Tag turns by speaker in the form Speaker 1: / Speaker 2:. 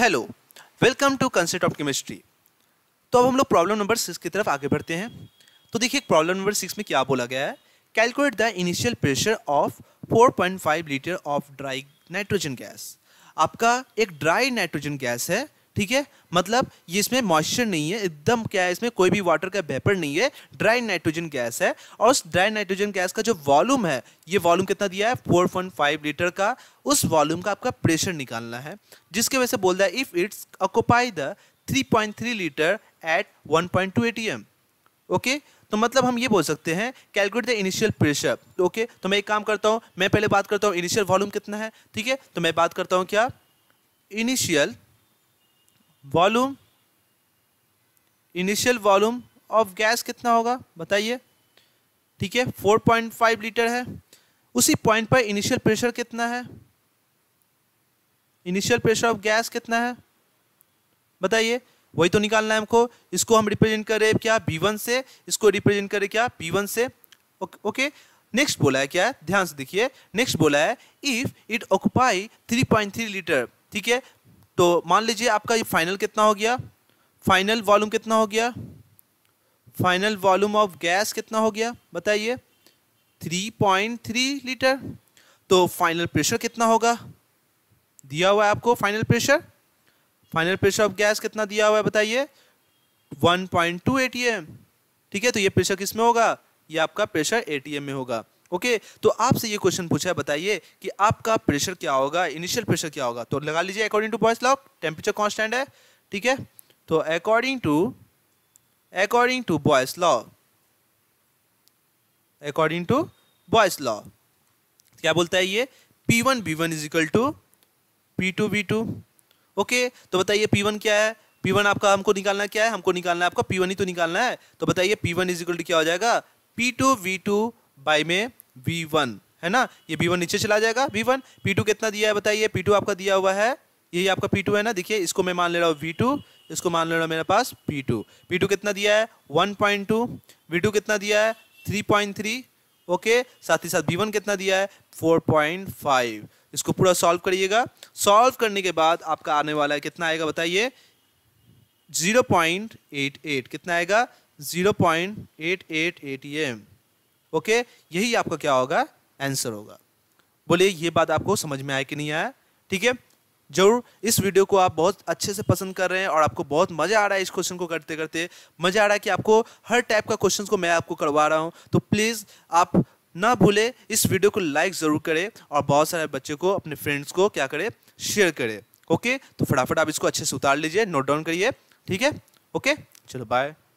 Speaker 1: hello welcome to concept of chemistry तो अब हम लोग प्रॉब्लम नंबर सिक्स की तरफ आगे बढ़ते हैं तो देखिए प्रॉब्लम नंबर सिक्स में क्या बोला गया है calculate the initial pressure of 4.5 litre of dry nitrogen gas आपका एक ड्राई नाइट्रोजन गैस है ठीक है मतलब ये इसमें मॉइस्चर नहीं है एकदम क्या है इसमें कोई भी वाटर का वेपर नहीं है ड्राई नाइट्रोजन गैस है और उस ड्राई नाइट्रोजन गैस का जो वॉल्यूम है ये वॉल्यूम कितना दिया है फोर पॉइंट फाइव लीटर का उस वॉल्यूम का आपका प्रेशर निकालना है जिसके वजह से बोल रहा है if it's occupy the three point three litre at one point two M okay तो मतलब हम ये बोल सकते हैं calculate the initial pressure okay तो मैं एक काम करता हूँ मैं पहले बात करता हूँ इनिशियल वॉल्यूम कितना है ठीक है तो मैं बात करता हूँ क्या initial volume initial volume of gas कितना होगा बताइए ठीक है 4.5 लीटर है उसी पॉइंट पर इनिशियल प्रेशर कितना है इनिशियल प्रेशर ऑफ गैस कितना है बताइए वही तो निकालना है हमको इसको हम रिप्रेजेंट कर रहे हैं क्या बी वन से इसको रिप्रेजेंट कर रहे क्या बी वन से ओके नेक्स्ट बोला है क्या है ध्यान से देखिए नेक्स्ट बोला है इफ इट ऑक्युपाई 3.3 लीटर ठीक है तो मान लीजिए आपका ये फाइनल कितना हो गया फाइनल वॉल्यूम कितना हो गया फाइनल वॉल्यूम ऑफ गैस कितना हो गया बताइए 3.3 लीटर तो फाइनल प्रेशर कितना होगा दिया हुआ है आपको final pressure final pressure of gas कितना दिया हुआ है बताइए 1.2 एटीएम ठीक है तो ये प्रेशर किस में होगा ये आपका प्रेशर एटीएम में होगा ओके तो आपसे ये क्वेश्चन पूछा है बताइए कि आपका प्रेशर क्या होगा इनिशियल प्रेशर क्या होगा तो लगा लीजिए according to Boyle's law temperature constant है ठीक है तो according to according to Boyle's law according to Boyle's law क्या बोलता है ये P one B one is equal to P two B two okay तो बताइए पी वन क्या है पी वन आपका हमको निकालना क्या है हमको निकालना है आपका पी वन ही तो निकालना है तो बताइए P one is equal to क्या हो जाएगा P two V two by में वी वन है ना ये बी वन नीचे चला जाएगा वी वन पी टू कितना दिया है बताइए पी टू आपका दिया हुआ है यही आपका पी टू है ना देखिए इसको मैं मान ले रहा हूँ वी टू इसको मान ले रहा हूँ मेरे पास पी टू पी टू कितना दिया है one point two V two कितना दिया है थ्री पॉइंट थ्री ओके साथ ही साथ बी वन कितना दिया है फोर पॉइंट फाइव इसको पूरा सॉल्व करिएगा सॉल्व करने के बाद आपका आने वाला है कितना आएगा बताइए जीरो पॉइंट एट एट कितना आएगा zero point eight eight eight M okay यही आपका क्या होगा आंसर होगा बोलिए ये बात आपको समझ में आया कि नहीं आया ठीक है जरूर इस वीडियो को आप बहुत अच्छे से पसंद कर रहे हैं और आपको बहुत मज़ा आ रहा है इस क्वेश्चन को करते करते मज़ा आ रहा है कि आपको हर टाइप का क्वेश्चन को मैं आपको करवा रहा हूँ तो प्लीज़ आप ना भूले इस वीडियो को लाइक ज़रूर करें और बहुत सारे बच्चे को अपने फ्रेंड्स को क्या करें शेयर करें ओके तो फटाफट आप इसको अच्छे से उतार लीजिए नोट डाउन करिए ठीक है ओके चलो बाय